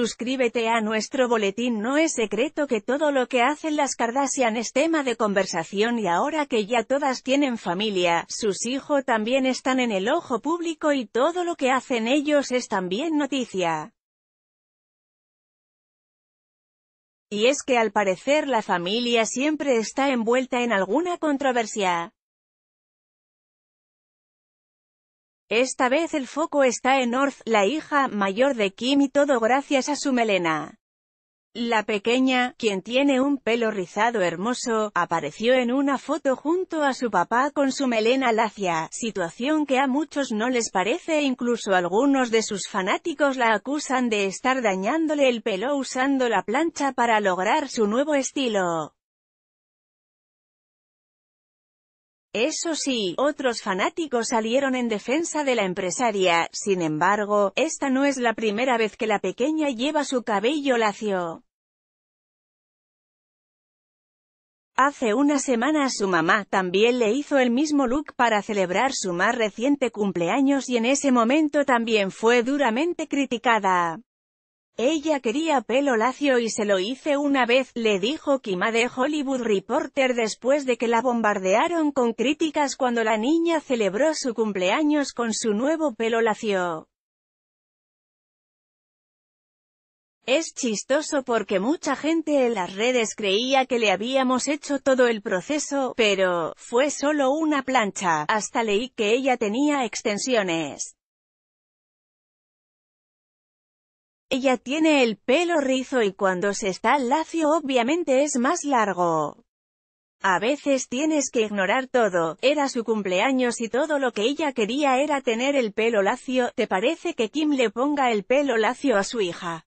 Suscríbete a nuestro boletín No es secreto que todo lo que hacen las Kardashian es tema de conversación y ahora que ya todas tienen familia, sus hijos también están en el ojo público y todo lo que hacen ellos es también noticia. Y es que al parecer la familia siempre está envuelta en alguna controversia. Esta vez el foco está en Orth, la hija mayor de Kim y todo gracias a su melena. La pequeña, quien tiene un pelo rizado hermoso, apareció en una foto junto a su papá con su melena lacia, situación que a muchos no les parece e incluso algunos de sus fanáticos la acusan de estar dañándole el pelo usando la plancha para lograr su nuevo estilo. Eso sí, otros fanáticos salieron en defensa de la empresaria, sin embargo, esta no es la primera vez que la pequeña lleva su cabello lacio. Hace una semana su mamá también le hizo el mismo look para celebrar su más reciente cumpleaños y en ese momento también fue duramente criticada. Ella quería pelo lacio y se lo hice una vez, le dijo Kima de Hollywood Reporter después de que la bombardearon con críticas cuando la niña celebró su cumpleaños con su nuevo pelo lacio. Es chistoso porque mucha gente en las redes creía que le habíamos hecho todo el proceso, pero, fue solo una plancha, hasta leí que ella tenía extensiones. Ella tiene el pelo rizo y cuando se está lacio obviamente es más largo. A veces tienes que ignorar todo, era su cumpleaños y todo lo que ella quería era tener el pelo lacio, ¿te parece que Kim le ponga el pelo lacio a su hija?